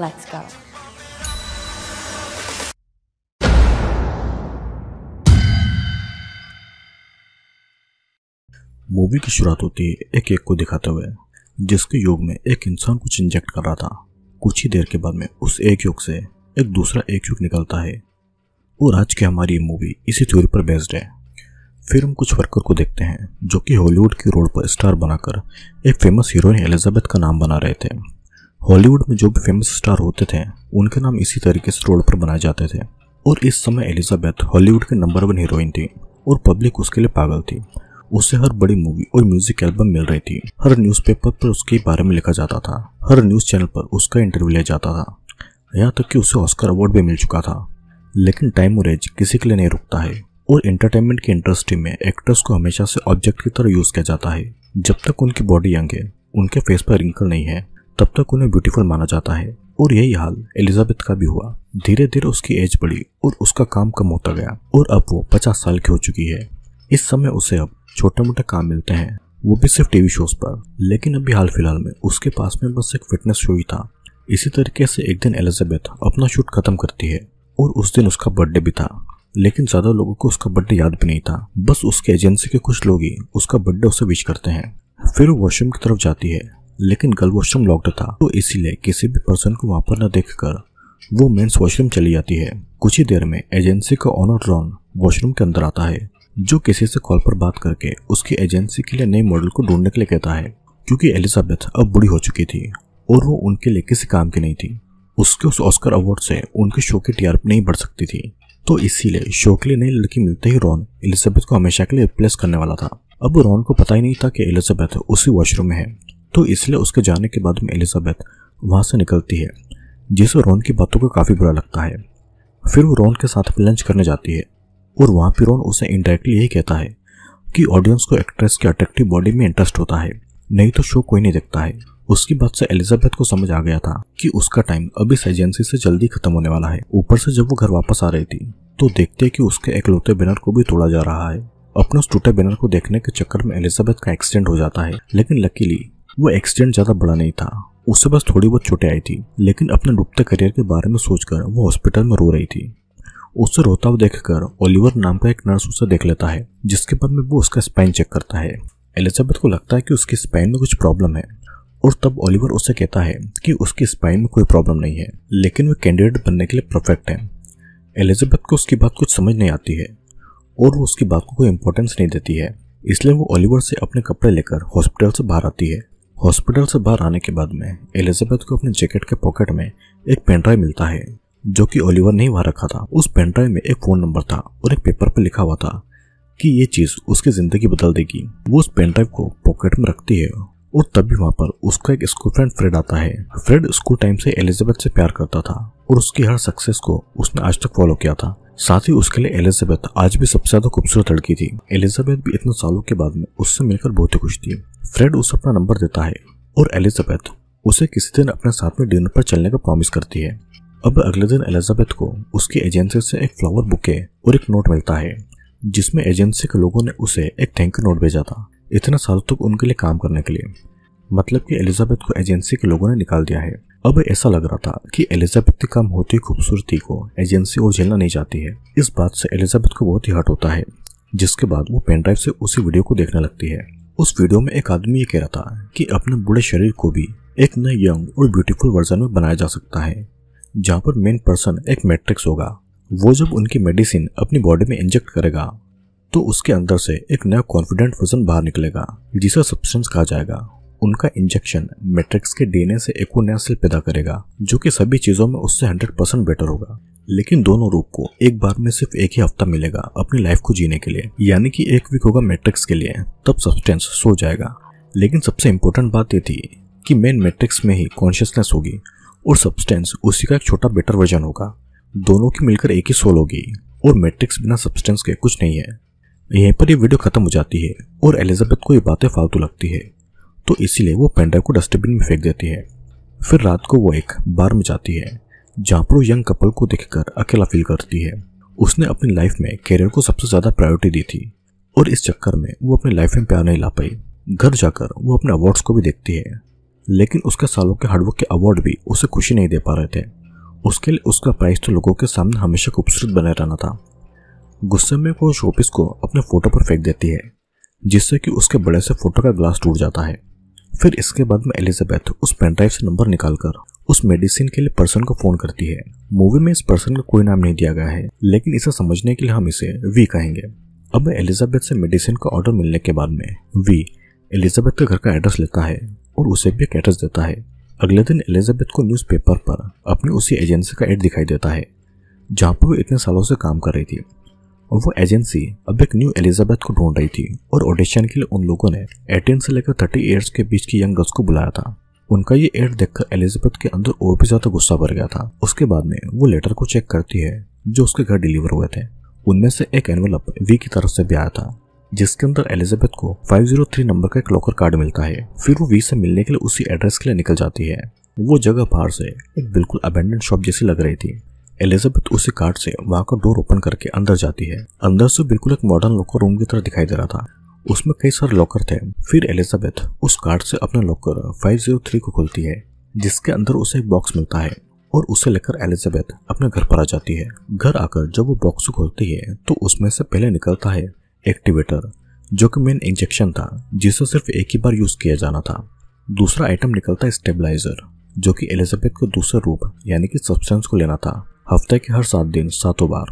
Let's go. Movie की शुरुआत होती है एक एक को दिखाते हुए जिसके योग में एक इंसान कुछ इंजेक्ट कर रहा था कुछ ही देर के बाद में उस एक योग से एक दूसरा एक युग निकलता है और आज की हमारी मूवी इसी थ्योरी पर बेस्ड है फिर हम कुछ वर्कर को देखते हैं जो कि हॉलीवुड की रोड पर स्टार बनाकर एक फेमस हीरोइन एलिजाबेथ का नाम बना रहे थे हॉलीवुड में जो भी फेमस स्टार होते थे उनके नाम इसी तरीके से रोड पर बनाए जाते थे और इस समय एलिजाबेथ हॉलीवुड की नंबर वन हीरोइन थी और पब्लिक उसके लिए पागल थी उसे हर बड़ी मूवी और म्यूजिक एल्बम मिल रही थी हर न्यूज़पेपर पर उसके बारे में लिखा जाता था हर न्यूज़ चैनल पर उसका इंटरव्यू लिया जाता था यहाँ तक कि उसे ऑस्कर अवार्ड भी मिल चुका था लेकिन टाइम और एज किसी के लिए नहीं रुकता है और एंटरटेनमेंट की इंडस्ट्री में एक्टर्स को हमेशा से ऑब्जेक्ट की तरह यूज़ किया जाता है जब तक उनकी बॉडी यंग है उनके फेस पर रिंकल नहीं है तब तक उन्हें ब्यूटीफुल माना जाता है और यही हाल एलिजाबेथ का भी हुआ धीरे धीरे उसकी एज बढ़ी और उसका काम कम होता गया और अब वो पचास साल की हो चुकी है इस समय उसे अब छोटे मोटे काम मिलते हैं वो भी सिर्फ टीवी शोज पर लेकिन अभी हाल फिलहाल में उसके पास में बस एक फिटनेस शो ही था इसी तरीके से एक दिन एलिजाबेथ अपना शूट खत्म करती है और उस दिन उसका बर्थडे भी था लेकिन ज्यादा लोगों को उसका बर्थडे याद भी नहीं था बस उसके एजेंसी के कुछ लोग ही उसका बर्थडे उसे विश करते हैं फिर वो वॉशरूम की तरफ जाती है लेकिन गर्ल वॉशरूम लॉक्ड था तो इसीलिए किसी भी पर्सन को वहां पर न देखकर वो मेन्स वॉशरूम चली जाती है कुछ ही देर में एजेंसी का ऑनर रॉन वॉशरूम के अंदर आता है जो किसी से कॉल पर बात करके उसकी एजेंसी के लिए नए मॉडल को ढूंढने के लिए कहता है क्योंकि एलिजाबेथ अब बुरी हो चुकी थी और वो उनके लिए किसी काम की नहीं थी उसके उस ऑस्कर अवार्ड से उनके शो की टीआरप नहीं बढ़ सकती थी तो इसीलिए शो के लिए नई लड़की मिलते ही रॉन एलिजाबेथ को हमेशा के लिए रिप्लेस करने वाला था अब रॉन को पता ही नहीं था कि एलिजाबेथ उसी वॉशरूम में है तो इसलिए उसके जाने के बाद में एलिजाबेथ वहाँ से निकलती है जिसे रोन की बातों का काफ़ी बुरा लगता है फिर वो रोन के साथ लंच करने जाती है और वहाँ पर रोन उसे इनडायरेक्टली यही कहता है कि ऑडियंस को एक्ट्रेस के अट्रैक्टिव बॉडी में इंटरेस्ट होता है नहीं तो शो कोई नहीं देखता है उसकी बात से एलिजाबेथ को समझ आ गया था कि उसका टाइम अब इस एजेंसी से जल्दी खत्म होने वाला है ऊपर से जब वो घर वापस आ रही थी तो देखते है कि उसके एकलौते बैनर को भी तोड़ा जा रहा है अपने उस टूटे बैनर को देखने के चक्कर में एलिजाबेथ का एक्सीडेंट हो जाता है लेकिन लकीली वो एक्सीडेंट ज़्यादा बड़ा नहीं था उससे बस थोड़ी बहुत चोटें आई थी लेकिन अपने डूबते करियर के बारे में सोचकर वो हॉस्पिटल में रो रही थी उसे रोता हुआ देखकर ओलिवर नाम का एक नर्स उसे देख लेता है जिसके बाद में वो उसका स्पाइन चेक करता है एलिजाबेथ को लगता है कि उसकी स्पाइन में कुछ प्रॉब्लम है और तब ओलिवर उसे कहता है कि उसकी स्पाइन में कोई प्रॉब्लम नहीं है लेकिन वे कैंडिडेट बनने के लिए परफेक्ट है एलिजाबेथ को उसकी बात कुछ समझ नहीं आती है और वो उसकी बात को कोई इंपॉर्टेंस नहीं देती है इसलिए वो ओलिवर से अपने कपड़े लेकर हॉस्पिटल से बाहर आती है हॉस्पिटल से बाहर आने के बाद में एलिजाबेथ को अपने जैकेट के पॉकेट में एक पेनड्राइव मिलता है जो कि ओलिवर ने वहां रखा था उस पेनड्राइव में एक फोन नंबर था और एक पेपर पर लिखा हुआ था कि ये चीज उसकी जिंदगी बदल देगी वो उस पेनड्राइव को पॉकेट में रखती है और तभी वहाँ पर उसका एक स्कूल फ्रेंड फ्रेड आता है फ्रेड स्कूल टाइम से एलिजाबेथ से प्यार करता था और उसकी हर सक्सेस को उसने आज तक फॉलो किया था साथ ही उसके लिए एलिजाबेथ आज भी सबसे ज्यादा खूबसूरत लड़की थी एलिजाबेथ भी इतने सालों के बाद में उससे मिलकर बहुत ही खुश थी फ्रेड उसे अपना नंबर देता है और एलिजाबेथ उसे किसी दिन अपने साथ में डिनर पर चलने का प्रॉमिस करती है अब अगले दिन एलिजाबेथ को उसकी एजेंसी से एक फ्लावर बुके और एक नोट मिलता है जिसमें एजेंसी के लोगों ने उसे एक थैंक यू नोट भेजा था इतना सालों तक उनके लिए काम करने के लिए मतलब कि एलिजाबेथ को एजेंसी के लोगों ने निकाल दिया है अब ऐसा लग रहा था कि एलिजाबेथ की कम होती खूबसूरती को एजेंसी और झेलना नहीं चाहती है इस बात से एलिजाबेथ को बहुत ही हर्ट होता है जिसके बाद वो पेन ड्राइव से उसी वीडियो को देखने लगती है उस वीडियो में एक आदमी ये कह रहा था कि अपने बूढ़े शरीर को भी एक नए यंग और ब्यूटीफुल वर्जन में बनाया जा सकता है जहाँ पर मेन पर्सन एक मैट्रिक्स होगा वो जब उनकी मेडिसिन अपनी बॉडी में इंजेक्ट करेगा तो उसके अंदर से एक नया कॉन्फिडेंट वर्जन बाहर निकलेगा जिसे सब्सटेंस कहा जाएगा उनका इंजेक्शन मैट्रिक्स के डीएनए से एक नया सेल पैदा करेगा जो कि सभी चीजों में उससे 100 परसेंट बेटर होगा लेकिन दोनों रूप को एक बार में सिर्फ एक ही हफ्ता मिलेगा अपनी लाइफ को जीने के लिए यानी कि एक वीक होगा मैट्रिक्स के लिए तब सब्सटेंस सो जाएगा लेकिन सबसे इम्पोर्टेंट बात ये थी कि मेन मैट्रिक्स में ही कॉन्शियसनेस होगी और सब्सटेंस उसी का एक छोटा बेटर वर्जन होगा दोनों की मिलकर एक ही सोल होगी और मैट्रिक्स बिना सब्सटेंस के कुछ नहीं है यहीं पर ये वीडियो ख़त्म हो जाती है और एलिजाबेथ को ये बातें फालतू लगती है तो इसीलिए वो पेंड्राइव को डस्टबिन में फेंक देती है फिर रात को वो एक बार में जाती है जहाँ पर वो यंग कपल को देख अकेला फील करती है उसने अपनी लाइफ में कैरियर को सबसे ज़्यादा प्रायोरिटी दी थी और इस चक्कर में वो अपनी लाइफ में प्यार नहीं ला पाई घर जाकर वो अपने अवार्ड्स को भी देखती है लेकिन उसके सालों के हार्डवर्क के अवार्ड भी उसे खुशी नहीं दे पा रहे थे उसके लिए उसका प्राइस तो लोगों के सामने हमेशा खूबसूरत बनाए रहना था गुस्से में वो शोपिस को अपने फोटो पर फेंक देती है जिससे कि उसके बड़े से फोटो का ग्लास टूट जाता है फिर इसके बाद में एलिजाबेथ उस पेनड्राइव से नंबर निकालकर उस मेडिसिन के लिए पर्सन को फोन करती है मूवी में इस पर्सन का कोई नाम नहीं दिया गया है लेकिन इसे समझने के लिए हम इसे वी कहेंगे अब एलिजाबेथ से मेडिसिन का ऑर्डर मिलने के बाद में वी एलिजाबेथ के घर का एड्रेस लेता है और उसे भी एक एड्रेस देता है अगले दिन एलिजाबेथ को न्यूज़पेपर पर अपनी उसी एजेंसी का एड दिखाई देता है जहाँ पर वो इतने सालों से काम कर रही थी और वो एजेंसी अब एक न्यू एलिजाबेथ को ढूंढ रही थी और ऑडिशन के लिए उन लोगों ने 18 से लेकर 30 ईयर्स के बीच की यंग गर्ल्स को बुलाया था उनका ये एड देखकर एलिजाबेथ के अंदर और भी ज्यादा गुस्सा भर गया था उसके बाद में वो लेटर को चेक करती है जो उसके घर डिलीवर हुए थे उनमें से एक एनवलप वी की तरफ से भी आया था जिसके अंदर एलिजाबेथ को 503 नंबर का एक लॉकर कार्ड मिलता है फिर वो वी से मिलने के लिए उसी एड्रेस के लिए निकल जाती है वो जगह बाहर से एक बिल्कुल अबेंडेंट शॉप जैसी लग रही थी एलिजाबेथ उसी कार्ड से वहां का डोर ओपन करके अंदर जाती है अंदर से बिल्कुल एक मॉडर्न लॉकर रूम की तरह दिखाई दे रहा था उसमें कई सारे लॉकर थे फिर एलिजाबेथ उस कार्ड से अपना लॉकर 503 को खोलती है जिसके अंदर उसे एक बॉक्स मिलता है और उसे लेकर एलिजाबेथ अपने घर पर आ जाती है घर आकर जब वो बॉक्स खोलती है तो उसमें से पहले निकलता है एक्टिवेटर जो कि मेन इंजेक्शन था जिसे सिर्फ एक ही बार यूज किया जाना था दूसरा आइटम निकलता है स्टेबलाइजर जो कि एलिजाबेथ को दूसरे रूप यानी कि सब्सटेंस को लेना था हफ्ते के हर सात दिन सातों बार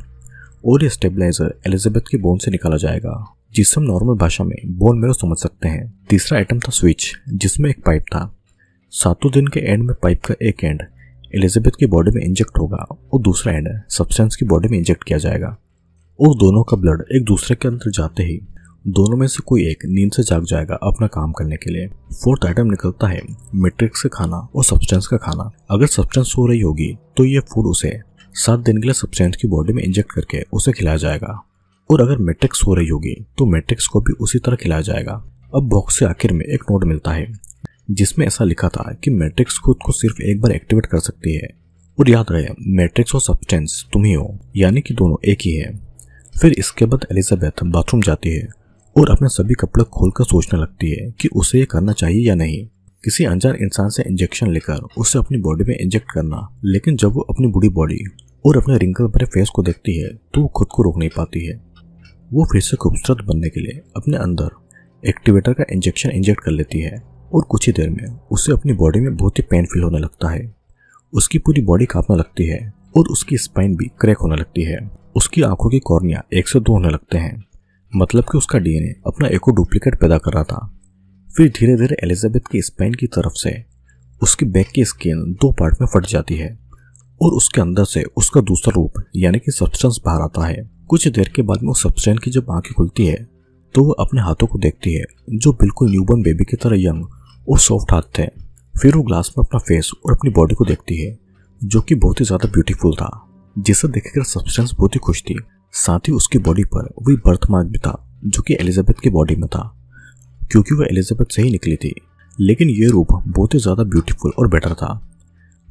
और ये स्टेबलाइजर एलिजाबेथ के बोन से निकाला जाएगा जिसे हम नॉर्मल भाषा में बोन मेरो समझ सकते हैं तीसरा आइटम था स्विच जिसमें एक पाइप था सातों दिन के एंड में पाइप का एक एंड एलिजाबेथ की बॉडी में इंजेक्ट होगा और दूसरा एंड सब्सटेंस की बॉडी में इंजेक्ट किया जाएगा और दोनों का ब्लड एक दूसरे के अंदर जाते ही दोनों में से कोई एक नींद से जाग जाएगा अपना काम करने के लिए फोर्थ आइटम निकलता है मेट्रिक्स का खाना और सब्सटेंस का खाना अगर सब्सटेंस सो रही होगी तो ये फूड उसे सात दिन के लिए सब्सटेंस की बॉडी में इंजेक्ट करके उसे खिलाया जाएगा और अगर मेट्रिक्स हो रही होगी तो मेट्रिक्स को भी उसी तरह खिलाया जाएगा अब बॉक्स से आखिर में एक नोट मिलता है जिसमें ऐसा लिखा था कि मैट्रिक्स खुद को सिर्फ एक बार एक्टिवेट कर सकती है और याद रहे मैट्रिक्स और सब्सटेंस तुम ही हो यानी कि दोनों एक ही है फिर इसके बाद एलिजाबेथ बाथरूम जाती है और अपने सभी कपड़े खोलकर सोचने लगती है कि उसे ये करना चाहिए या नहीं किसी अनजान इंसान से इंजेक्शन लेकर उसे अपनी बॉडी में इंजेक्ट करना लेकिन जब वो अपनी बुढ़ी बॉडी और अपने रिंकल भरे फेस को देखती है तो वो खुद को रोक नहीं पाती है वो फिर से खूबसूरत बनने के लिए अपने अंदर एक्टिवेटर का इंजेक्शन इंजेक्ट कर लेती है और कुछ ही देर में उसे अपनी बॉडी में बहुत ही पेन फील होने लगता है उसकी पूरी बॉडी कांपने लगती है और उसकी स्पाइन भी क्रैक होने लगती है उसकी आंखों की कॉर्निया एक से दो होने लगते हैं मतलब कि उसका डीएनए अपना एको डुप्लीकेट पैदा कर रहा था फिर धीरे धीरे एलिजाबेथ की स्पाइन की तरफ से उसकी बैक की स्किन दो पार्ट में फट जाती है और उसके अंदर से उसका दूसरा रूप यानी कि सब्सटेंस बाहर आता है कुछ देर के बाद में उस सब्सटेंस की जब आंखें खुलती है तो वो अपने हाथों को देखती है जो बिल्कुल न्यूबॉर्न बेबी की तरह यंग और सॉफ्ट हाथ थे फिर वो ग्लास में अपना फेस और अपनी बॉडी को देखती है जो कि बहुत ही ज़्यादा ब्यूटीफुल था जिसे देखकर सब्सटेंस बहुत ही खुश थी साथ ही उसकी बॉडी पर वही बर्थ मार्क भी था जो कि एलिजाबेथ की बॉडी में था क्योंकि वह एलिजाबेथ से ही निकली थी लेकिन ये रूप बहुत ही ज़्यादा ब्यूटीफुल और बेटर था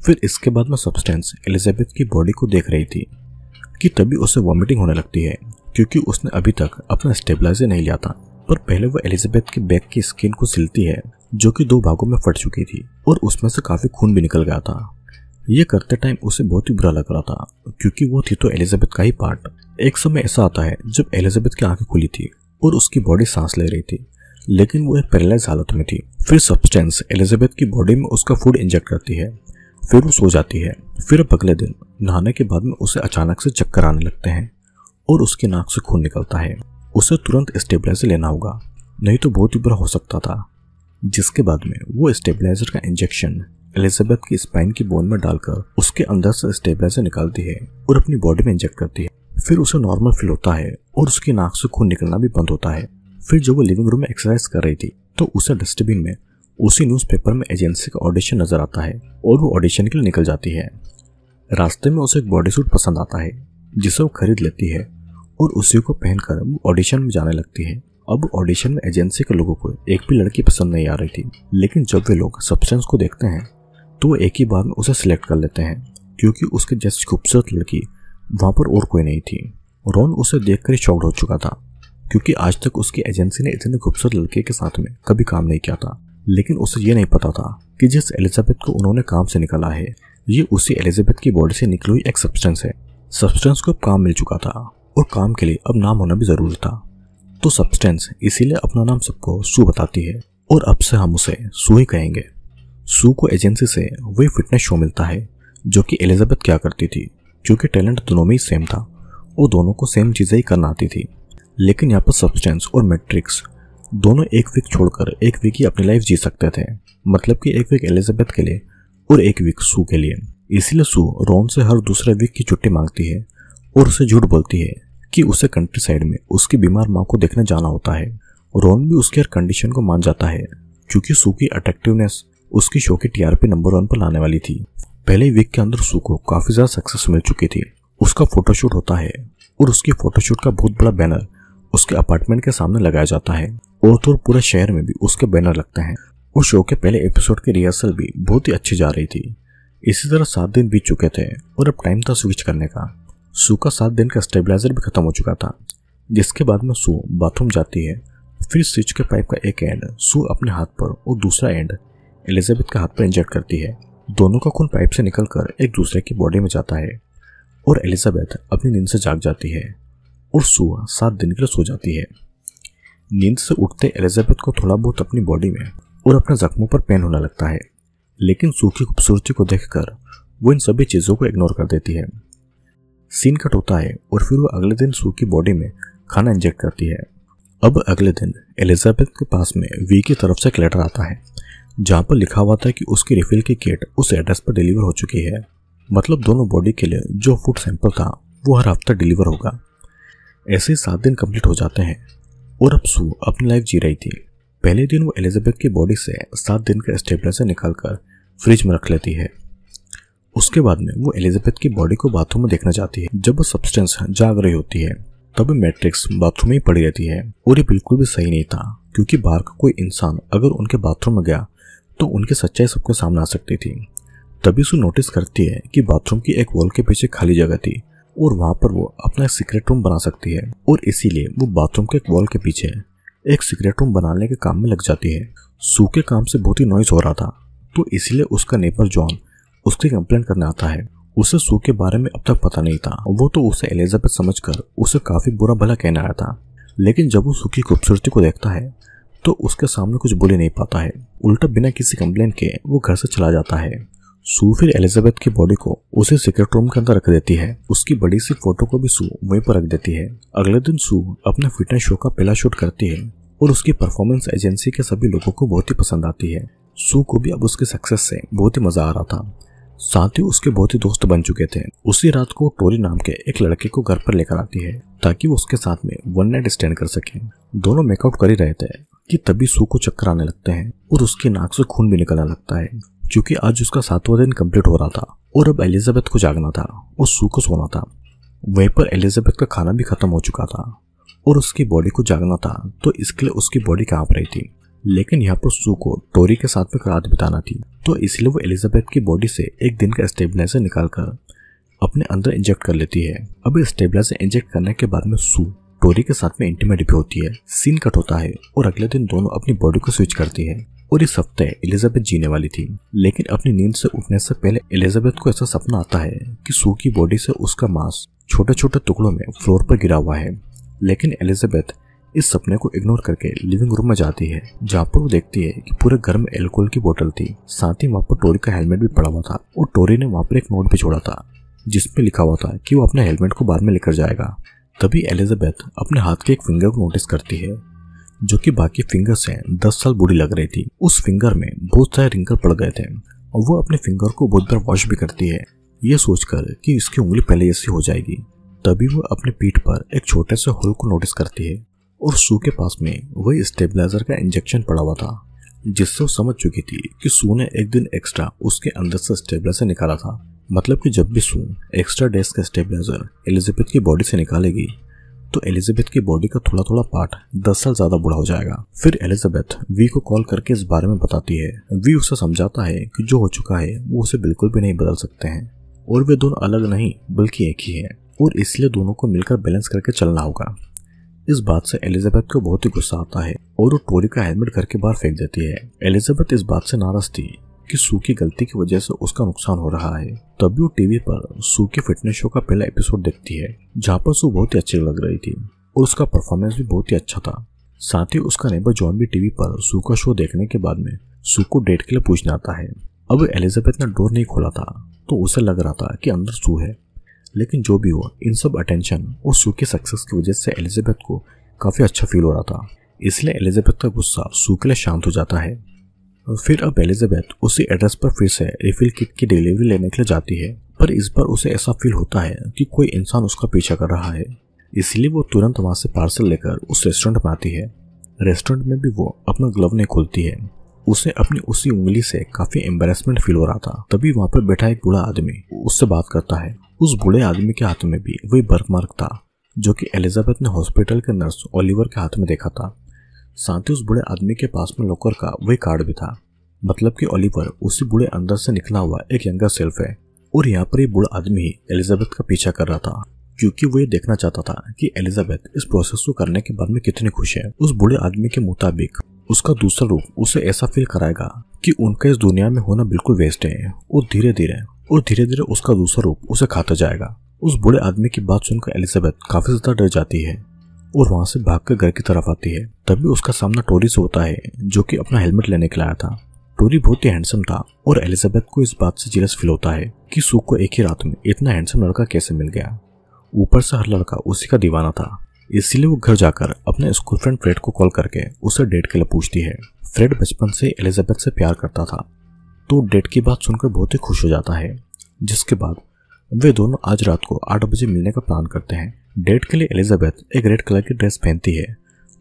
फिर इसके बाद में सब्सटेंस एलिजाबेथ की बॉडी को देख रही थी कि तभी उसे वॉमिटिंग होने लगती है क्योंकि उसने अभी तक अपना स्टेबलाइजर नहीं लिया था पर पहले वो एलिजाबेथ के बैक की स्किन को सिलती है जो कि दो भागों में फट चुकी थी और उसमें से काफी खून भी निकल गया था ये करते टाइम उसे बहुत ही बुरा लग रहा था क्योंकि वो थी तो एलिजाबेथ का ही पार्ट एक समय ऐसा आता है जब एलिजाबेथ की आंखें खुली थी और उसकी बॉडी सांस ले रही थी लेकिन वो एक पैरलाइज हालत में थी फिर सब्सटेंस एलिजाबेथ की बॉडी में उसका फूड इंजेक्ट करती है फिर वो सो जाती है फिर अगले दिन नहाने के बाद में उसे अचानक से चक्कर आने लगते हैं और उसके नाक से खून निकलता है उसे तुरंत स्टेबलाइजर लेना होगा नहीं तो बहुत ही बुरा हो सकता था जिसके बाद में वो स्टेबलाइजर का इंजेक्शन एलिजाबेथ की स्पाइन की बोन में डालकर उसके अंदर से स्टेबलाइजर निकालती है और अपनी बॉडी में इंजेक्ट करती है फिर उसे नॉर्मल फील होता है और उसकी नाक से खून निकलना भी बंद होता है फिर जब वो लिविंग रूम में एक्सरसाइज कर रही थी तो उसे डस्टबिन में उसी न्यूज़पेपर में एजेंसी का ऑडिशन नजर आता है और वो ऑडिशन के लिए निकल जाती है रास्ते में उसे एक बॉडी सूट पसंद आता है जिसे वो खरीद लेती है और उसी को पहनकर वो ऑडिशन में जाने लगती है अब ऑडिशन में एजेंसी के लोगों को एक भी लड़की पसंद नहीं आ रही थी लेकिन जब वे लोग सब्सटेंस को देखते हैं तो वो एक ही बार में उसे सिलेक्ट कर लेते हैं क्योंकि उसके जैसी खूबसूरत लड़की वहाँ पर और कोई नहीं थी रॉन उसे देख कर हो चुका था क्योंकि आज तक उसकी एजेंसी ने इतने खूबसूरत लड़के के साथ में कभी काम नहीं किया था लेकिन उसे ये नहीं पता था कि जिस एलिजाबेथ को उन्होंने काम से निकाला है ये उसी एलिजाबेथ की बॉडी से निकली हुई एक सब्सटेंस है सब्सटेंस को अब काम मिल चुका था और काम के लिए अब नाम होना भी ज़रूरी था तो सब्सटेंस इसीलिए अपना नाम सबको सू बताती है और अब से हम उसे सू ही कहेंगे सू को एजेंसी से वही फिटनेस शो मिलता है जो कि एलिजाबेथ क्या करती थी क्योंकि टैलेंट दोनों में ही सेम था और दोनों को सेम चीज़ें ही करना आती थी लेकिन यहाँ पर सब्सटेंस और मैट्रिक्स दोनों एक वीक छोड़कर एक वीक ही अपनी लाइफ जी सकते थे मतलब कि एक वीक एलिजाबेथ के लिए और एक वीक सू के लिए इसीलिए सू रोन से हर दूसरे वीक की छुट्टी मांगती है और उसे झूठ बोलती है कि उसे कंट्री साइड में उसकी बीमार माँ को देखने जाना होता है रोन भी उसके हर कंडीशन को मान जाता है क्योंकि सू की अट्रैक्टिवनेस उसकी शो की टीआरपी नंबर वन पर लाने वाली थी पहले वीक के अंदर सू को काफ़ी ज़्यादा सक्सेस मिल चुकी थी उसका फोटोशूट होता है और उसकी फोटोशूट का बहुत बड़ा बैनर उसके अपार्टमेंट के सामने लगाया जाता है और तो पूरे शहर में भी उसके बैनर लगते हैं उस शो के पहले एपिसोड की रिहर्सल भी बहुत ही अच्छी जा रही थी इसी तरह सात दिन बीत चुके थे और अब टाइम था स्विच करने का सू का सात दिन का स्टेबलाइजर भी खत्म हो चुका था जिसके बाद में सू बाथरूम जाती है फिर स्विच के पाइप का एक एंड सू अपने हाथ पर और दूसरा एंड एलिजाबेथ के हाथ पर इंजेक्ट करती है दोनों का खून पाइप से निकलकर एक दूसरे की बॉडी में जाता है और एलिजाबेथ अपनी नींद से जाग जाती है और सू सात दिन के लिए सो जाती है नींद से उठते एलिजाबेथ को थोड़ा बहुत अपनी बॉडी में और अपने जख्मों पर पेन होने लगता है लेकिन सूखी खूबसूरती को देखकर वो इन सभी चीज़ों को इग्नोर कर देती है सीन कट होता है और फिर वो अगले दिन सूखी बॉडी में खाना इंजेक्ट करती है अब अगले दिन एलिजाबेथ के पास में वी की तरफ से एक लेटर आता है जहाँ पर लिखा हुआ था कि उसकी रिफिल की किट उस एड्रेस पर डिलीवर हो चुकी है मतलब दोनों बॉडी के लिए जो फूड सैंपल था वो हर हफ्ता डिलीवर होगा ऐसे सात दिन कंप्लीट हो जाते हैं और अब सू अपनी लाइफ जी रही थी पहले दिन वो एलिजाबेथ की बॉडी से सात दिन का स्टेबलाइजर निकालकर फ्रिज में रख लेती है उसके बाद में वो एलिजाबेथ की बॉडी को बाथरूम में देखना चाहती है जब वो सब्सटेंस जाग रही होती है तब मैट्रिक्स बाथरूम में ही पड़ी रहती है और ये बिल्कुल भी सही नहीं था क्योंकि बाहर का कोई इंसान अगर उनके बाथरूम में गया तो उनकी सच्चाई सबके सामने आ सकती थी तभी सू नोटिस करती है कि बाथरूम की एक वॉल के पीछे खाली जगह थी और वहाँ पर वो अपना सीक्रेट रूम बना सकती है और इसीलिए वो बाथरूम के वॉल के पीछे एक सीक्रेट रूम बनाने के काम में लग जाती है सू के काम से बहुत ही नॉइज हो रहा था तो इसीलिए उसका नेपर जॉन उसकी कंप्लेन करने आता है उसे सू के बारे में अब तक पता नहीं था वो तो उसे एलिजाबेथ समझकर उसे काफी बुरा भला कहने आया था लेकिन जब वो सू की खूबसूरती को देखता है तो उसके सामने कुछ बोले नहीं पाता है उल्टा बिना किसी कंप्लेन के वो घर से चला जाता है सू फिर एलिजाबेथ की बॉडी को उसे सीक्रेट रूम के अंदर रख देती है उसकी बड़ी सी फोटो को भी सू वहीं पर रख देती है अगले दिन सू अपने फिटनेस शो का पहला शूट करती है और उसकी परफॉर्मेंस एजेंसी के सभी लोगों को बहुत ही पसंद आती है सू को भी अब उसके सक्सेस से बहुत ही मजा आ रहा था साथ ही उसके बहुत ही दोस्त बन चुके थे उसी रात को टोरी नाम के एक लड़के को घर पर लेकर आती है ताकि वो उसके साथ में वन नाइट स्टैंड कर सके दोनों मेकआउट कर ही रहे थे कि तभी सू को चक्कर आने लगते हैं और उसके नाक से खून भी निकलने लगता है क्योंकि आज उसका सातवां दिन कंप्लीट हो रहा था और अब एलिजाबेथ को जागना था और सू को सोना था वहीं पर एलिजाबेथ का खाना भी खत्म हो चुका था और उसकी बॉडी को जागना था तो इसके लिए उसकी बॉडी कांप रही थी लेकिन यहाँ पर सू को टोरी के साथ में रात बिताना थी तो इसलिए वो एलिजाबेथ की बॉडी से एक दिन का स्टेबलाइजर निकाल कर अपने अंदर इंजेक्ट कर लेती है अब स्टेबलाइजर इंजेक्ट करने के बाद में सू टोरी के साथ में इंटीमेट भी होती है सीन कट होता है और अगले दिन दोनों अपनी बॉडी को स्विच करती है और इस हफ्ते एलिजाबेथ जीने वाली थी लेकिन अपनी नींद से उठने से पहले एलिजाबेथ को ऐसा सपना आता है कि सू की बॉडी से उसका मांस छोटे छोटे टुकड़ों में फ्लोर पर गिरा हुआ है लेकिन एलिजाबेथ इस सपने को इग्नोर करके लिविंग रूम में जाती है जहाँ पर वो देखती है कि पूरे घर में एल्कोहल की बोतल थी साथ ही वहाँ पर टोरी का हेलमेट भी पड़ा हुआ था और टोरी ने वहाँ पर एक नोट भी छोड़ा था जिसमें लिखा हुआ था कि वो अपने हेलमेट को बाद में लेकर जाएगा तभी एलिजाबेथ अपने हाथ के एक फिंगर को नोटिस करती है जो कि बाकी फिंगर से दस साल बुरी लग रही थी उस फिंगर में बहुत सारे रिंकल पड़ गए थे और वो अपने फिंगर को बहुत बार वॉश भी करती है ये सोचकर कि इसकी उंगली पहले जैसी हो जाएगी तभी वो अपने पीठ पर एक छोटे से होल को नोटिस करती है और सू के पास में वही स्टेबलाइजर का इंजेक्शन पड़ा हुआ था जिससे वो समझ चुकी थी कि सू ने एक दिन एक्स्ट्रा उसके अंदर से स्टेबलाइजर निकाला था मतलब कि जब भी सू एक्स्ट्रा डेस्क का स्टेबलाइजर एलिजाबेथ की बॉडी से निकालेगी तो एलिजाबेथ की बॉडी का थोड़ा थोड़ा पार्ट दस साल ज्यादा बूढ़ा हो जाएगा फिर एलिजाबेथ वी को कॉल करके इस बारे में बताती है वी उसे समझाता है कि जो हो चुका है वो उसे बिल्कुल भी नहीं बदल सकते हैं और वे दोनों अलग नहीं बल्कि एक ही हैं और इसलिए दोनों को मिलकर बैलेंस करके चलना होगा इस बात से एलिजाबेथ को बहुत ही गुस्सा आता है और वो टोरी का हेलमेट घर के बाहर फेंक देती है एलिजाबेथ इस बात से नाराज थी कि सू की गलती की वजह से उसका नुकसान हो रहा है तभी वो टीवी पर सू के फिटनेस शो का पहला एपिसोड देखती है जहाँ पर सू बहुत ही अच्छी लग रही थी और उसका परफॉर्मेंस भी बहुत ही अच्छा था साथ ही उसका नेबर जॉन भी टीवी पर सू का शो देखने के बाद में सू को डेट के लिए पूछने आता है अब एलिजाबेथ ने डोर नहीं खोला था तो उसे लग रहा था कि अंदर सू है लेकिन जो भी हो इन सब अटेंशन और सू के सक्सेस की वजह से एलिजाबेथ को काफ़ी अच्छा फील हो रहा था इसलिए एलिजाबेथ का गुस्सा सू के लिए शांत हो जाता है फिर अब एलिजाबेथ उसी एड्रेस पर फिर से रिफिल किट की डिलीवरी लेने के लिए जाती है पर इस बार उसे ऐसा फील होता है कि कोई इंसान उसका पीछा कर रहा है इसलिए वो तुरंत वहाँ से पार्सल लेकर उस रेस्टोरेंट में आती है रेस्टोरेंट में भी वो अपना ग्लव नहीं खोलती है उसे अपनी उसी उंगली से काफी एम्बेसमेंट फील हो रहा था तभी वहाँ पर बैठा एक बूढ़ा आदमी उससे बात करता है उस बूढ़े आदमी के हाथ में भी वही बर्फ मार्क था जो कि एलिजाबेथ ने हॉस्पिटल के नर्स ओलिवर के हाथ में देखा था साथ ही उस बुढ़े आदमी के पास में लॉकर का वही कार्ड भी था मतलब कि ओलिवर उसी बुढ़े अंदर से निकला हुआ एक यंगर सेल्फ है और यहाँ पर ये बुढ़ा आदमी एलिजाबेथ का पीछा कर रहा था क्योंकि वो ये देखना चाहता था कि एलिजाबेथ इस प्रोसेस को करने के बाद में कितनी खुश है उस बुढ़े आदमी के मुताबिक उसका दूसरा रूप उसे ऐसा फील कराएगा कि उनका इस दुनिया में होना बिल्कुल वेस्ट है और धीरे धीरे और धीरे धीरे उसका दूसरा रूप उसे खाता जाएगा उस बुढ़े आदमी की बात सुनकर एलिजाबेथ काफी ज्यादा डर जाती है और वहां से भाग घर की तरफ आती है तभी उसका सामना टोरी से होता है जो कि अपना हेलमेट लेने के लाया था टोरी बहुत ही हैंडसम था और एलिजाबेथ को इस बात से जीरस फील होता है कि सुख को एक ही रात में इतना हैंडसम लड़का कैसे मिल गया ऊपर से हर लड़का उसी का दीवाना था इसीलिए वो घर जाकर अपने स्कूल फ्रेंड फ्रेड को कॉल करके उसे डेट के लिए पूछती है फ्रेड बचपन से एलिजाबेथ से प्यार करता था तो डेट की बात सुनकर बहुत ही खुश हो जाता है जिसके बाद वे दोनों आज रात को आठ बजे मिलने का प्लान करते हैं डेट के लिए एलिजाबेथ एक रेड कलर की ड्रेस पहनती है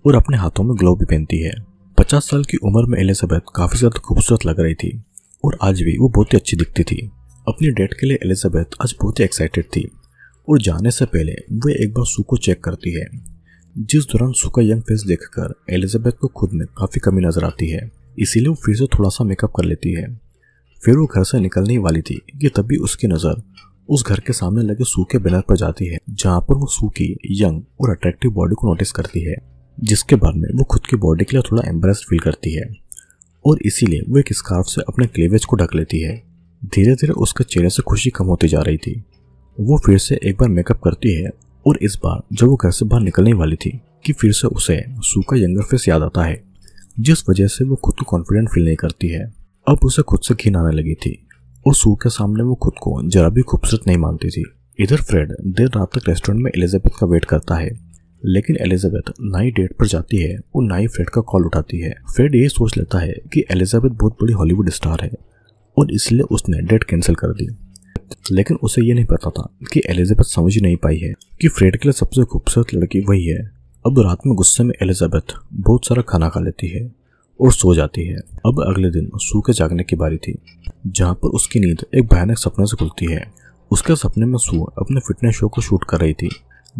और अपने हाथों में ग्लोव भी पहनती है पचास साल की उम्र में एलिजाबेथ काफ़ी ज़्यादा खूबसूरत लग रही थी और आज भी वो बहुत ही अच्छी दिखती थी अपनी डेट के लिए एलिजाबेथ आज बहुत ही एक्साइटेड थी और जाने से पहले वह एक बार सू को चेक करती है जिस दौरान सू का यंग फेस देखकर एलिजाबेथ को खुद में काफ़ी कमी नज़र आती है इसीलिए वो फिर से थोड़ा सा मेकअप कर लेती है फिर वो घर से निकलने वाली थी कि तभी उसकी नज़र उस घर के सामने लगे सूखे बैनर पर जाती है जहाँ पर वो सूखी यंग और अट्रैक्टिव बॉडी को नोटिस करती है जिसके बाद में वो खुद की बॉडी के लिए थोड़ा एम्बरेस फील करती है और इसीलिए वो एक स्कार्फ से अपने क्लेवेज को ढक लेती है धीरे धीरे उसके चेहरे से खुशी कम होती जा रही थी वो फिर से एक बार मेकअप करती है और इस बार जब वो घर से बाहर निकलने वाली थी कि फिर से उसे सूखा यंगर फेस याद आता है जिस वजह से वो खुद को कॉन्फिडेंट फील नहीं करती है अब उसे खुद से घिन आने लगी थी और सू के सामने वो खुद को जरा भी खूबसूरत नहीं मानती थी इधर फ्रेड देर रात तक रेस्टोरेंट में एलिजाबेथ का वेट करता है लेकिन एलिजाबेथ ना ही डेट पर जाती है और ना ही फ्रेड का कॉल उठाती है फ्रेड ये सोच लेता है कि एलिजाबेथ बहुत बड़ी हॉलीवुड स्टार है और इसलिए उसने डेट कैंसिल कर दी लेकिन उसे ये नहीं पता था कि एलिजाबेथ समझ ही नहीं पाई है कि फ्रेड के लिए सबसे खूबसूरत लड़की वही है अब रात में गुस्से में एलिजाबेथ बहुत सारा खाना खा लेती है और सो जाती है अब अगले दिन सू के जागने की बारी थी जहाँ पर उसकी नींद एक भयानक सपने से खुलती है उसके सपने में सू अपने फिटनेस शो को शूट कर रही थी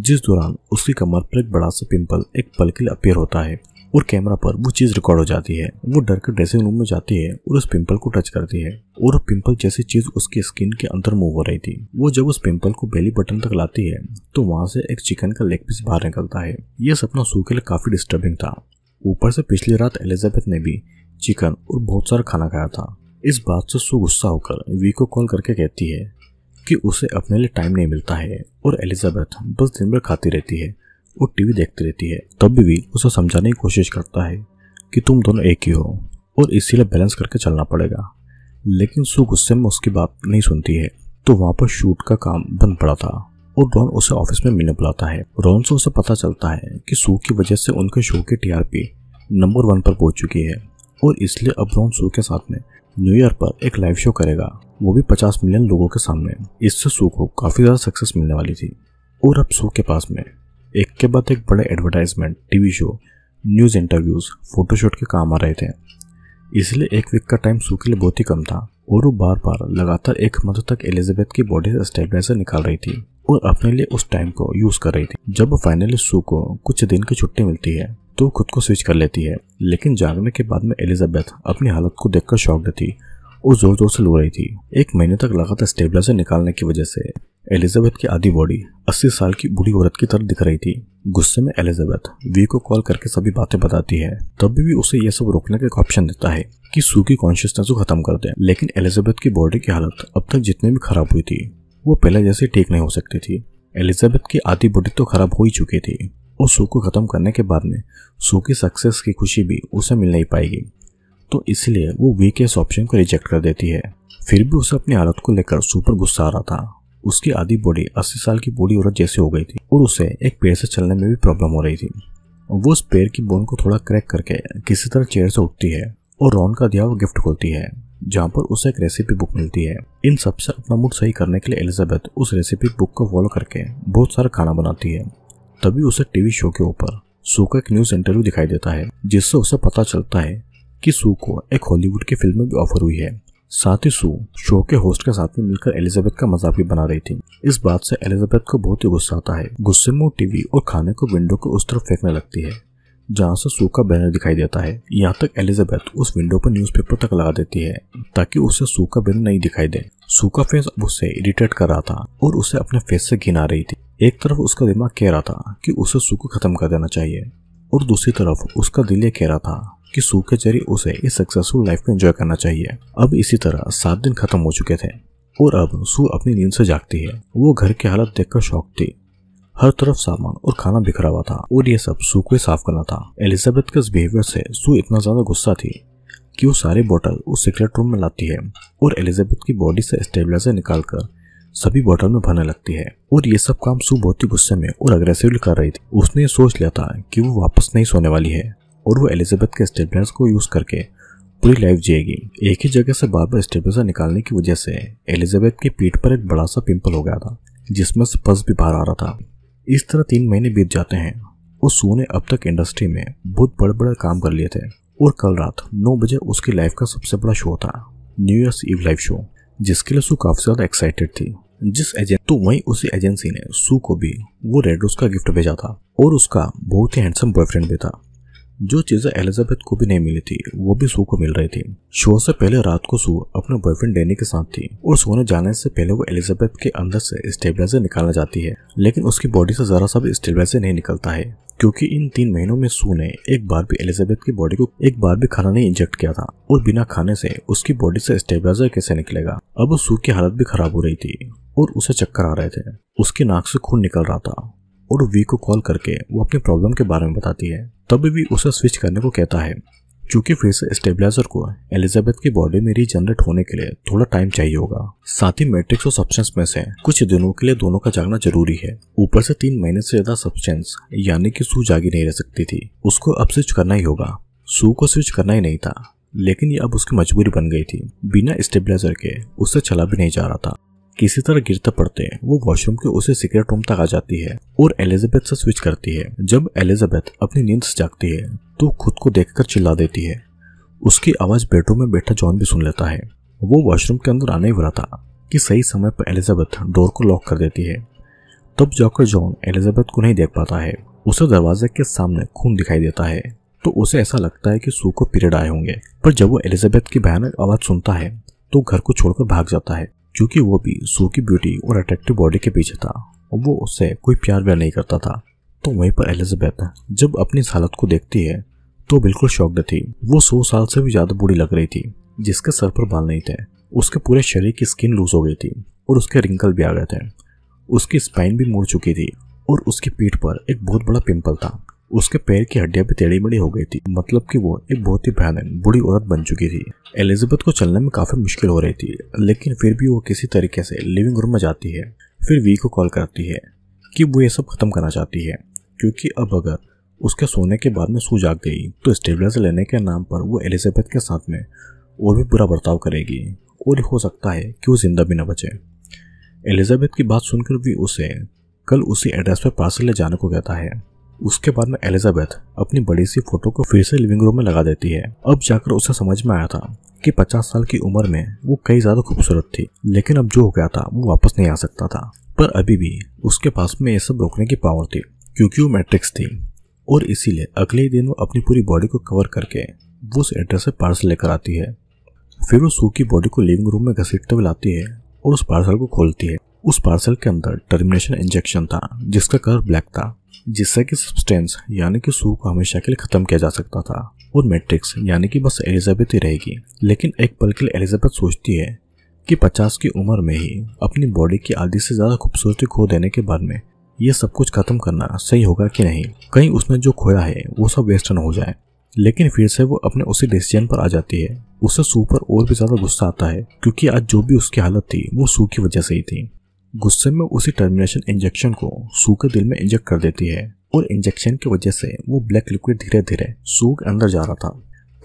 जिस दौरान उसकी कमर पर एक बड़ा सा पिंपल एक पल के लिए अपेयर होता है और कैमरा पर वो चीज रिकॉर्ड हो जाती है वो डर के ड्रेसिंग रूम में जाती है और उस पिंपल को टच करती है और पिंपल जैसी चीज उसकी स्किन के अंदर मूव हो रही थी वो जब उस पिंपल को बेली बटन तक लाती है तो वहां से एक चिकन का लेग पीस बाहर निकलता है यह सपना सू के लिए काफी डिस्टर्बिंग था ऊपर से पिछली रात एलिजाबेथ ने भी चिकन और बहुत सारा खाना खाया था इस बात से सु गुस्सा होकर वी को कॉल करके कहती है कि उसे अपने लिए टाइम नहीं मिलता है और एलिजाबेथ बस दिन भर खाती रहती है और टीवी देखती रहती है तब भी उसे समझाने की कोशिश करता है कि तुम दोनों एक ही हो और इसीलिए बैलेंस करके चलना पड़ेगा लेकिन सु गुस्से में उसकी बात नहीं सुनती है तो वहाँ पर शूट का काम बंद पड़ा था और रॉन उसे ऑफिस में मिलने बुलाता है रॉन से उसे पता चलता है कि सू की वजह से उनके शो की टीआरपी नंबर वन पर पहुंच चुकी है और इसलिए अब रोन शो के साथ में न्यू ईयर पर एक लाइव शो करेगा वो भी 50 मिलियन लोगों के सामने इससे शो को काफ़ी ज़्यादा सक्सेस मिलने वाली थी और अब शो के पास में एक के बाद एक बड़े advertisement TV show news interviews photoshoot के काम आ रहे थे इसलिए एक वीक का टाइम शो के लिए बहुत ही कम था और वो बार बार लगातार एक मंथ तक एलिजाबेथ की बॉडी से स्टेबलाइजर निकाल रही थी और अपने लिए उस टाइम को यूज कर रही थी जब फाइनली सू को कुछ दिन की छुट्टी मिलती है तो खुद को स्विच कर लेती है लेकिन जागने के बाद में एलिजाबेथ अपनी हालत को देखकर शॉक्ड थी और जोर जोर से लो रही थी एक महीने तक लगातार स्टेबलाइजर निकालने की वजह से एलिजाबेथ की आधी बॉडी 80 साल की बूढ़ी औरत की तरह दिख रही थी गुस्से में एलिजाबेथ वी को कॉल करके सभी बातें बताती है तब भी उसे यह सब रोकने का ऑप्शन देता है कि सू की कॉन्शियसनेस को खत्म कर दे लेकिन एलिजाबेथ की बॉडी की हालत अब तक जितनी भी खराब हुई थी वो पहले जैसे ठीक नहीं हो सकती थी एलिजाबेथ की आधी बुढ़ी तो खराब हो ही चुकी थी और सू को ख़त्म करने के बाद में सू की सक्सेस की खुशी भी उसे मिल नहीं पाएगी तो इसलिए वो वीक ऑप्शन को रिजेक्ट कर देती है फिर भी उसे अपनी हालत को लेकर सुपर गुस्सा आ रहा था उसकी आधी बॉडी अस्सी साल की बूढ़ी औरत जैसी हो गई थी और उसे एक पेड़ से चलने में भी प्रॉब्लम हो रही थी वो उस पेड़ की बोन को थोड़ा क्रैक करके किसी तरह चेयर से उठती है और रॉन का दिया हुआ गिफ्ट खोलती है जहाँ पर उसे एक रेसिपी बुक मिलती है इन सबसे अपना मूड सही करने के लिए एलिजाबेथ उस रेसिपी बुक को फॉलो करके बहुत सारा खाना बनाती है तभी उसे टीवी शो के ऊपर सू का एक न्यूज इंटरव्यू दिखाई देता है जिससे उसे पता चलता है कि सू को एक हॉलीवुड की फिल्म में भी ऑफर हुई है साथ ही सू शो के होस्ट के साथ में मिलकर एलिजाबेथ का मजाक भी बना रही थी इस बात से एलिजाबेथ को बहुत ही गुस्सा आता है गुस्से में वो टीवी और खाने को विंडो के उस तरफ फेंकने लगती है जहाँ से सूखा बैनर दिखाई देता है यहाँ तक एलिजाबेथ उस विंडो पर न्यूज़पेपर तक लगा देती है ताकि उसे सूखा बैनर नहीं दिखाई दे सूखा फेस अब उससे इरिटेट कर रहा था और उसे अपने फेस से घिना रही थी एक तरफ उसका दिमाग कह रहा था कि उसे सूखा खत्म कर देना चाहिए और दूसरी तरफ उसका दिल ये कह रहा था कि सूखे जरिए उसे इस सक्सेसफुल लाइफ को एंजॉय करना चाहिए अब इसी तरह सात दिन खत्म हो चुके थे और अब सू अपनी नींद से जागती है वो घर की हालत देखकर शौक थी हर तरफ सामान और खाना बिखरा हुआ था और ये सब सू को साफ करना था एलिजाबेथ के बिहेवियर से सू इतना ज्यादा गुस्सा थी कि वो सारे बोतल उस सीक्रेट रूम में लाती है और एलिजाबेथ की बॉडी से स्टेबलाइजर निकालकर सभी बोतल में भरने लगती है और ये सब काम सू बहुत ही गुस्से में और अग्रेसिवली कर रही थी उसने ये सोच लिया था कि वो वापस नहीं सोने वाली है और वो एलिजाबेथ के स्टेबलाइजर को यूज करके पूरी लाइफ जिएगी एक ही जगह से बार बार स्टेबलाइजर निकालने की वजह से एलिजाबेथ की पीठ पर एक बड़ा सा पिंपल हो गया था जिसमें से पस भी बाहर आ रहा था इस तरह तीन महीने बीत जाते हैं और सू ने अब तक इंडस्ट्री में बहुत बड़े बड़े काम कर लिए थे और कल रात नौ बजे उसकी लाइफ का सबसे बड़ा शो था New Year's Eve live show Sue लिए सू काफ़ी ज़्यादा एक्साइटेड थी जिस एजेंट तो वहीं उसी एजेंसी ने सू को भी वो रेड रोज का गिफ्ट भेजा था और उसका बहुत ही हैंडसम बॉयफ्रेंड भी था जो चीज़ें एलिजाबेथ को भी नहीं मिली थी वो भी सू को मिल रही थी शो से पहले रात को सू अपने बॉयफ्रेंड डेनी के साथ थी और सोने जाने से पहले वो एलिजाबेथ के अंदर से स्टेबलाइजर निकालना चाहती है लेकिन उसकी बॉडी से जरा सा भी स्टेबलाइजर नहीं निकलता है क्योंकि इन तीन महीनों में सू ने एक बार भी एलिजाबेथ की बॉडी को एक बार भी खाना नहीं इंजेक्ट किया था और बिना खाने से उसकी बॉडी से स्टेबलाइजर कैसे निकलेगा अब सू की हालत भी खराब हो रही थी और उसे चक्कर आ रहे थे उसके नाक से खून निकल रहा था और वी को कॉल करके वो अपनी प्रॉब्लम के बारे में बताती है तब भी उसे स्विच करने को कहता है चूंकि फिर से स्टेबलाइजर को एलिजाबेथ की बॉडी में रीजनरेट होने के लिए थोड़ा टाइम चाहिए होगा साथ ही मैट्रिक्स और सब्सटेंस में से कुछ दिनों के लिए दोनों का जागना जरूरी है ऊपर से तीन महीने से ज्यादा सब्सटेंस यानी कि सू जागी नहीं रह सकती थी उसको अब स्विच करना ही होगा सू को स्विच करना ही नहीं था लेकिन ये अब उसकी मजबूरी बन गई थी बिना स्टेबलाइजर के उससे चला भी नहीं जा रहा था किसी तरह गिरते पड़ते वो वॉशरूम के उसे सीक्रेट रूम तक आ जाती है और एलिजाबेथ से स्विच करती है जब एलिजाबेथ अपनी नींद से जागती है तो खुद को देखकर चिल्ला देती है उसकी आवाज बेडरूम में बैठा जॉन भी सुन लेता है वो वॉशरूम के अंदर आने ही वाला था कि सही समय पर एलिजाबेथ डोर को लॉक कर देती है तब जाकर जॉन एलिजाबेथ को नहीं देख पाता है उसे दरवाजे के सामने खून दिखाई देता है तो उसे ऐसा लगता है कि सू को पीरियड आए होंगे पर जब वो एलिजाबेथ की भयानक आवाज सुनता है तो घर को छोड़कर भाग जाता है क्योंकि वो भी सू की ब्यूटी और अट्रैक्टिव बॉडी के पीछे था और वो उससे कोई प्यार व्यार नहीं करता था तो वहीं पर एलिजाबेथ जब अपनी इस हालत को देखती है तो बिल्कुल शॉक्ड थी वो सौ साल से भी ज़्यादा बूढ़ी लग रही थी जिसके सर पर बाल नहीं थे उसके पूरे शरीर की स्किन लूज हो गई थी और उसके रिंकल भी आ गए थे उसकी स्पाइन भी मुड़ चुकी थी और उसकी पीठ पर एक बहुत बड़ा पिंपल था उसके पैर की हड्डियां भी टेढ़ी मेढ़ी हो गई थी मतलब कि वो एक बहुत ही भयानक बुढ़ी औरत बन चुकी थी एलिजाबेथ को चलने में काफी मुश्किल हो रही थी लेकिन फिर भी वो किसी तरीके से लिविंग रूम में जाती है फिर वी को कॉल करती है कि वो ये सब खत्म करना चाहती है क्योंकि अब अगर उसके सोने के बाद में सू जाग गई तो स्टेबलाइजर लेने के नाम पर वो एलिजाबेथ के साथ में और भी बुरा बर्ताव करेगी और हो सकता है कि वो जिंदा भी न बचे एलिजाबेथ की बात सुनकर भी उसे कल उसी एड्रेस पर पार्सल ले जाने को कहता है उसके बाद में एलिजाबेथ अपनी बड़ी सी फोटो को फिर से लिविंग रूम में लगा देती है अब जाकर उसे समझ में आया था कि 50 साल की उम्र में वो कई ज्यादा खूबसूरत थी लेकिन अब जो हो गया था वो वापस नहीं आ सकता था पर अभी भी उसके पास में ये सब रोकने की पावर थी क्योंकि वो मैट्रिक्स थी और इसीलिए अगले ही दिन वो अपनी पूरी बॉडी को कवर करके वो उस एड्रेस से पार्सल लेकर आती है फिर वो सू की बॉडी को लिविंग रूम में घसीटते हुए लाती है और उस पार्सल को खोलती है उस पार्सल के अंदर टर्मिनेशन इंजेक्शन था जिसका कलर ब्लैक था जिससे कि सब्सटेंस यानी कि सू को हमेशा के लिए खत्म किया जा सकता था और मैट्रिक्स यानी कि बस एलिजाबेथ ही रहेगी लेकिन एक पल के लिए एलिजाबेथ सोचती है कि पचास की उम्र में ही अपनी बॉडी की आधी से ज़्यादा खूबसूरती खो देने के बाद में ये सब कुछ खत्म करना सही होगा कि नहीं कहीं उसने जो खोया है वो सब वेस्टर्न हो जाए लेकिन फिर से वो अपने उसी डिसीजन पर आ जाती है उसे सू पर और भी ज़्यादा गुस्सा आता है क्योंकि आज जो भी उसकी हालत थी वो सू की वजह से ही थी गुस्से में उसी टर्मिनेशन इंजेक्शन को सू के दिल में इंजेक्ट कर देती है और इंजेक्शन की वजह से वो ब्लैक लिक्विड धीरे धीरे के अंदर जा रहा था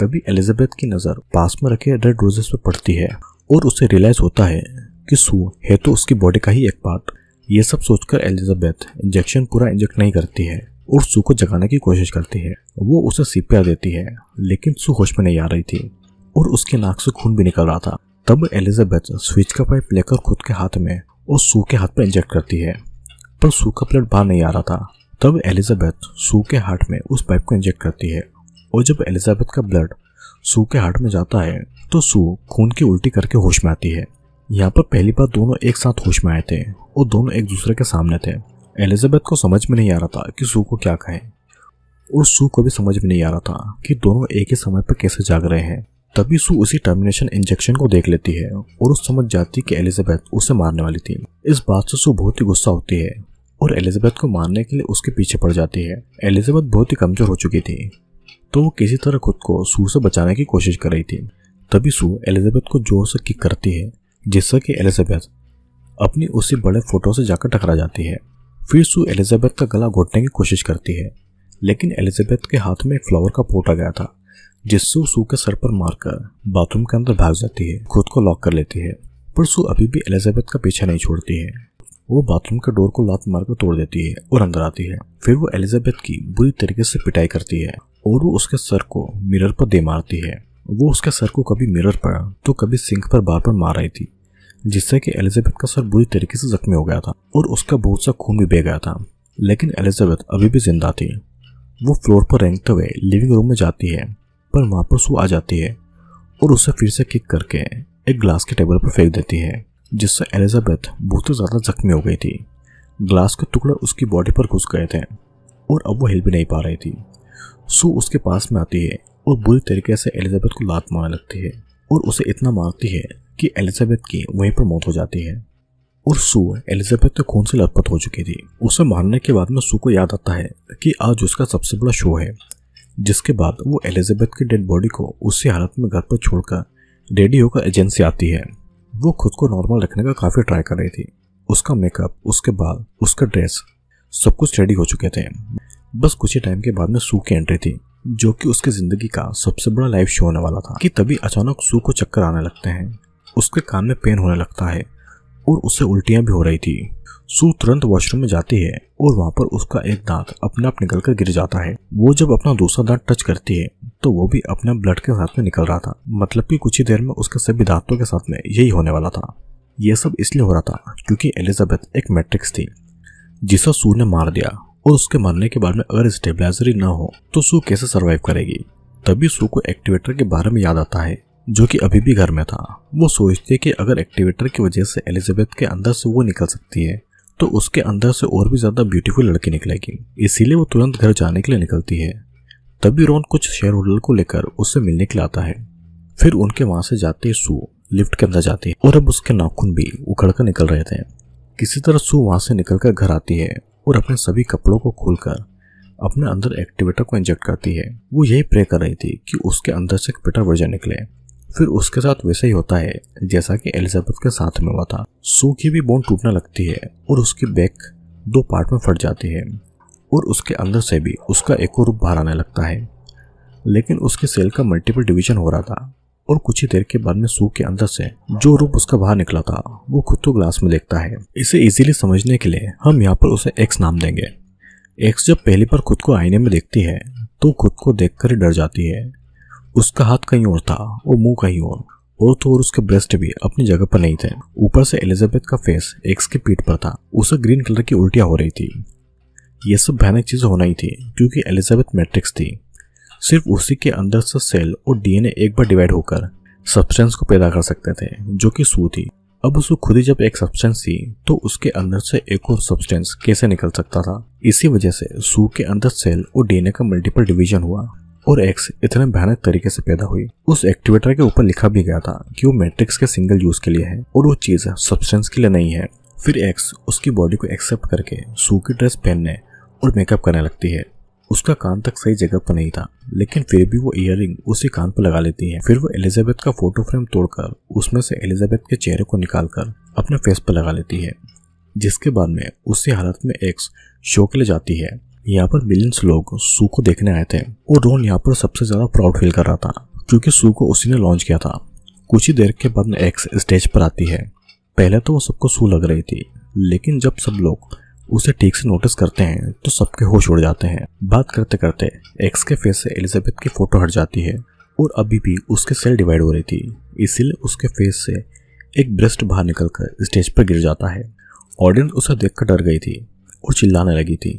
तभी एलिजाबेथ की नज़र पास में रखे रेड रोजेस पर पड़ती है और उसे रियलाइज होता है कि सू है तो उसकी बॉडी का ही एक पार्ट ये सब सोचकर एलिजाबेथ इंजेक्शन पूरा इंजेक्ट नहीं करती है और सू को जगाने की कोशिश करती है वो उसे सीपिया देती है लेकिन सू होश में नहीं आ रही थी और उसके नाक से खून भी निकल रहा था तब एलिजाबेथ स्विच का पाइप लेकर खुद के हाथ में और सू के हाथ पर इंजेक्ट करती है पर सू का ब्लड बाहर नहीं आ रहा था तब एलिजाबेथ सू के हार्ट में उस पाइप को इंजेक्ट करती है और जब एलिजाबेथ का ब्लड सू के हार्ट में जाता है तो सू खून की उल्टी करके होश में आती है यहाँ पर पहली बार दोनों एक साथ होश में आए थे और दोनों एक दूसरे के सामने थे एलिजाबेथ को समझ में नहीं आ रहा था कि सू को क्या कहें और सू को भी समझ में नहीं आ रहा था कि दोनों एक ही समय पर कैसे जाग रहे हैं तभी सू उसी टर्मिनेशन इंजेक्शन को देख लेती है और उस समझ जाती कि एलिजाबेथ उसे मारने वाली थी इस बात से सू बहुत ही गुस्सा होती है और एलिजाबेथ को मारने के लिए उसके पीछे पड़ जाती है एलिजाबेथ बहुत ही कमजोर हो चुकी थी तो वो किसी तरह खुद को सू से बचाने की कोशिश कर रही थी तभी सू एलिजाबेथ को जोर से किक करती है जिससे कि एलिजाबेथ अपनी उसी बड़े फोटो से जाकर टकरा जाती है फिर सू एलिजाबेथ का गला घोटने की कोशिश करती है लेकिन एलिजाबेथ के हाथ में एक फ्लावर का पोट आ गया था जिससे सू के सर पर मारकर बाथरूम के अंदर भाग जाती है खुद को लॉक कर लेती है पर सू अभी भी एलिजाबेथ का पीछा नहीं छोड़ती है वो बाथरूम के डोर को लात मारकर तोड़ देती है और अंदर आती है फिर वो एलिजाबेथ की बुरी तरीके से पिटाई करती है और वो उसके सर को मिरर पर दे मारती है वो उसके सर को कभी मिरर पर तो कभी सिंक पर बार बार मार रही थी जिससे कि एलिजाबेथ का सर बुरी तरीके से जख्मी हो गया था और उसका बहुत सा खून भी बह गया था लेकिन एलिजाबेथ अभी भी जिंदा थी वो फ्लोर पर रेंगते हुए लिविंग रूम में जाती है पर वापस वो आ जाती है और उसे फिर से किक करके एक ग्लास के टेबल पर फेंक देती है जिससे एलिजाबेथ बहुत ज़्यादा जख्मी हो गई थी ग्लास के टुकड़े उसकी बॉडी पर घुस गए थे और अब वो हिल भी नहीं पा रही थी सू उसके पास में आती है और बुरी तरीके से एलिजाबेथ को लात मारने लगती है और उसे इतना मारती है कि एलिजाबेथ की वहीं पर मौत हो जाती है और सू एलिजाबेथ तो खून से लथपथ हो चुकी थी उसे मारने के बाद में सू को याद आता है कि आज उसका सबसे बड़ा शो है जिसके बाद वो एलिजाबेथ की डेड बॉडी को उसी हालत में घर पर छोड़कर रेडी होकर एजेंसी आती है वो खुद को नॉर्मल रखने का काफ़ी ट्राई कर रही थी उसका मेकअप उसके बाल उसका ड्रेस सब कुछ रेडी हो चुके थे बस कुछ ही टाइम के बाद में सू की एंट्री थी जो कि उसकी ज़िंदगी का सबसे बड़ा लाइव शो होने वाला था कि तभी अचानक सू को चक्कर आने लगते हैं उसके कान में पेन होने लगता है और उसे उल्टियाँ भी हो रही थी सू तुरंत वॉशरूम में जाती है और वहाँ पर उसका एक दांत अपने आप निकल कर गिर जाता है वो जब अपना दूसरा दांत टच करती है तो वो भी अपने ब्लड के साथ में निकल रहा था मतलब कि कुछ ही देर में उसके सभी दांतों के साथ में यही होने वाला था यह सब इसलिए हो रहा था क्योंकि एलिजाबेथ एक मैट्रिक्स थी जिसे सू ने मार दिया और उसके मरने के बाद में अगर ही ना हो तो सू कैसे सर्वाइव करेगी तभी सू को एक्टिवेटर के बारे में याद आता है जो कि अभी भी घर में था वो सोचते कि अगर एक्टिवेटर की वजह से एलिजाबेथ के अंदर से वो निकल सकती है तो उसके अंदर से और भी ज़्यादा ब्यूटीफुल लड़की निकलेगी इसीलिए वो तुरंत घर जाने के लिए निकलती है तभी रोन कुछ शेयर होल्डर को लेकर उससे मिलने के लिए आता है फिर उनके वहां से जाते ही सू लिफ्ट के अंदर जाती है और अब उसके नाखून भी उखड़ कर निकल रहे थे किसी तरह सू वहां से निकलकर घर आती है और अपने सभी कपड़ों को खोलकर अपने अंदर एक्टिवेटर को इंजेक्ट करती है वो यही प्रे कर रही थी कि उसके अंदर से एक वर्जन निकले फिर उसके साथ वैसा ही होता है जैसा कि एलिजाबेथ के साथ में हुआ था सू की भी बोन टूटने लगती है और उसकी बैक दो पार्ट में फट जाती है और उसके अंदर से भी उसका एक और रूप बाहर आने लगता है लेकिन उसके सेल का मल्टीपल डिवीजन हो रहा था और कुछ ही देर के बाद में सू के अंदर से जो रूप उसका बाहर निकला था वो खुद तो ग्लास में देखता है इसे इजीली समझने के लिए हम यहाँ पर उसे एक्स नाम देंगे एक्स जब पहली बार खुद को आईने में देखती है तो खुद को देखकर डर जाती है उसका हाथ कहीं और था और मुंह कहीं और और तो और उसके ब्रेस्ट भी अपनी जगह पर नहीं थे ऊपर से एलिजाबेथ का फेस एक्स की पीठ पर था उसे ग्रीन कलर की उल्टियाँ हो रही थी ये सब भयानक चीज़ होना ही थी क्योंकि एलिजाबेथ मैट्रिक्स थी सिर्फ उसी के अंदर से सेल और डीएनए एक बार डिवाइड होकर सब्सटेंस को पैदा कर सकते थे जो कि सू थी अब उसको खुद ही जब एक सब्सटेंस थी तो उसके अंदर से एक और सब्सटेंस कैसे निकल सकता था इसी वजह से सू के अंदर सेल और डीएनए का मल्टीपल डिवीजन हुआ और एक्स इतने भयानक तरीके से पैदा हुई उस एक्टिवेटर के ऊपर लिखा भी गया था कि वो मैट्रिक्स के सिंगल यूज के लिए है और वो चीज सब्सटेंस के लिए नहीं है फिर एक्स उसकी बॉडी को एक्सेप्ट करके सू की ड्रेस पहनने और मेकअप करने लगती है उसका कान तक सही जगह पर नहीं था लेकिन फिर भी वो इयर उसी कान पर लगा लेती है फिर वो एलिजाबेथ का फोटो फ्रेम तोड़कर उसमें से एलिजाबेथ के चेहरे को निकालकर अपने फेस पर लगा लेती है जिसके बाद में उसी हालत में एक्स शो के लिए जाती है यहाँ पर मिलियंस लोग सू को देखने आए थे और रोन यहाँ पर सबसे ज्यादा प्राउड फील कर रहा था क्योंकि सू को उसी ने लॉन्च किया था कुछ ही देर के बाद में एक्स स्टेज पर आती है पहले तो वो सबको सू लग रही थी लेकिन जब सब लोग उसे ठीक से नोटिस करते हैं तो सबके होश उड़ जाते हैं बात करते करते एक्स के फेस से एलिजाबेथ की फोटो हट जाती है और अभी भी उसके सेल डिवाइड हो रही थी इसीलिए उसके फेस से एक ब्रेस्ट बाहर निकलकर स्टेज पर गिर जाता है ऑडियंस उसे देखकर डर गई थी और चिल्लाने लगी थी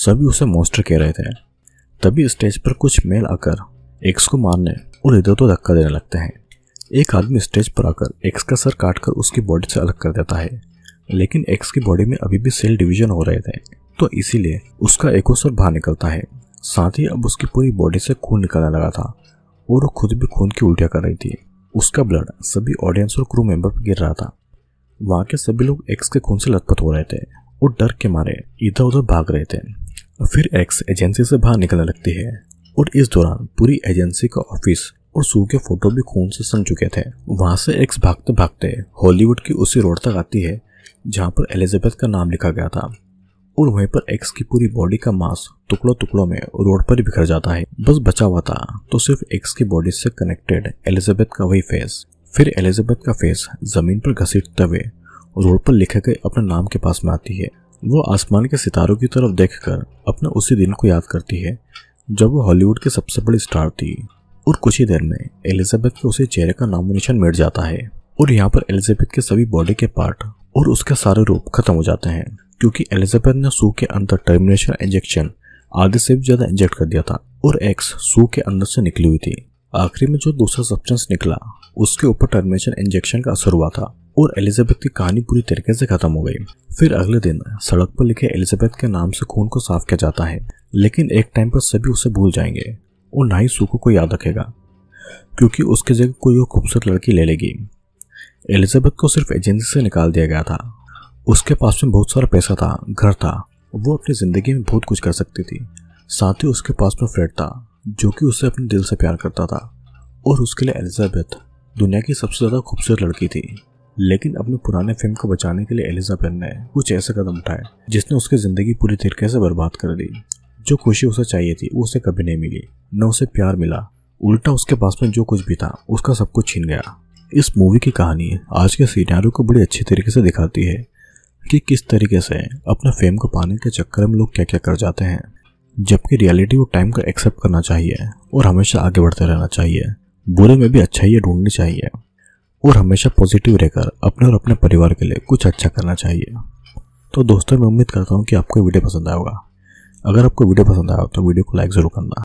सभी उसे मोस्टर कह रहे थे तभी स्टेज पर कुछ मेल आकर एक्स को मारने और इधर तो धक्का देने लगते हैं एक आदमी स्टेज पर आकर एक्स का सर काट कर उसकी बॉडी से अलग कर देता है लेकिन एक्स की बॉडी में अभी भी सेल डिवीजन हो रहे थे तो इसीलिए उसका एको सर बाहर निकलता है साथ ही अब उसकी पूरी बॉडी से खून निकलने लगा था और वो खुद भी खून की उल्टियाँ कर रही थी उसका ब्लड सभी ऑडियंस और क्रू मेंबर पर गिर रहा था वहाँ के सभी लोग एक्स के खून से लथपथ हो रहे थे और डर के मारे इधर उधर भाग रहे थे फिर एक्स एजेंसी से बाहर निकलने लगती है और इस दौरान पूरी एजेंसी का ऑफिस और सू के फोटो भी खून से सन चुके थे वहां से एक्स भागते भागते हॉलीवुड की उसी रोड तक आती है जहां पर एलिजाबेथ का नाम लिखा गया था और वहीं पर एक्स की पूरी बॉडी का मांस टुकड़ों टुकड़ों में रोड पर बिखर जाता है बस बचा हुआ था तो सिर्फ एक्स की बॉडी से कनेक्टेड एलिजाबेथ का वही फेस फिर एलिजाबेथ का फेस जमीन पर घसीटते हुए रोड पर लिखे गए अपने नाम के पास में आती है वो आसमान के सितारों की तरफ देखकर अपने उसी दिन को याद करती है जब वो हॉलीवुड की सबसे बड़ी स्टार थी और कुछ ही देर में एलिजाबेथ के उसी चेहरे का नामोनिशन मिट जाता है और यहाँ पर एलिजाबेथ के सभी बॉडी के पार्ट और उसके सारे रूप खत्म हो जाते हैं क्योंकि एलिजाबेथ ने सू के अंदर टर्मिनेशन इंजेक्शन आधे से भी ज्यादा इंजेक्ट कर दिया था और एक्स सू के अंदर से निकली हुई थी आखिरी में जो दूसरा सब्सटेंस निकला उसके ऊपर टर्मिनेशन इंजेक्शन का असर हुआ था और एलिजाबेथ की कहानी पूरी तरीके से खत्म हो गई फिर अगले दिन सड़क पर लिखे एलिजाबेथ के नाम से खून को साफ किया जाता है लेकिन एक टाइम पर सभी उसे भूल जाएंगे और ना ही सूखो को याद रखेगा क्योंकि उसकी जगह कोई और खूबसूरत लड़की ले लेगी एलिजाबेथ को सिर्फ एजेंसी से निकाल दिया गया था उसके पास में बहुत सारा पैसा था घर था वो अपनी ज़िंदगी में बहुत कुछ कर सकती थी साथ ही उसके पास में फ्रेड था जो कि उसे अपने दिल से प्यार करता था और उसके लिए एलिजाबेथ दुनिया की सबसे ज़्यादा खूबसूरत लड़की थी लेकिन अपने पुराने फेम को बचाने के लिए एलिजाबेथ ने कुछ ऐसा कदम उठाया जिसने उसकी जिंदगी पूरी तरीके से बर्बाद कर दी जो खुशी उसे चाहिए थी वो उसे कभी नहीं मिली न उसे प्यार मिला उल्टा उसके पास में जो कुछ भी था उसका सब कुछ छीन गया इस मूवी की कहानी आज के सीनारो को बड़ी अच्छी तरीके से दिखाती है कि किस तरीके से अपने फेम को पाने के चक्कर में लोग क्या क्या कर जाते हैं जबकि रियलिटी को टाइम का एक्सेप्ट करना चाहिए और हमेशा आगे बढ़ते रहना चाहिए बुरे में भी ही ढूंढनी चाहिए और हमेशा पॉजिटिव रहकर अपने और अपने परिवार के लिए कुछ अच्छा करना चाहिए तो दोस्तों मैं उम्मीद करता हूँ कि आपको वीडियो पसंद आएगा अगर आपको वीडियो पसंद आया तो वीडियो को लाइक ज़रूर करना